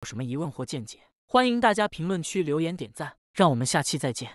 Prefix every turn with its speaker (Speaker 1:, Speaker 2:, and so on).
Speaker 1: 有什么疑问或见解，欢迎大家评论区留言点赞，让我们下期再见。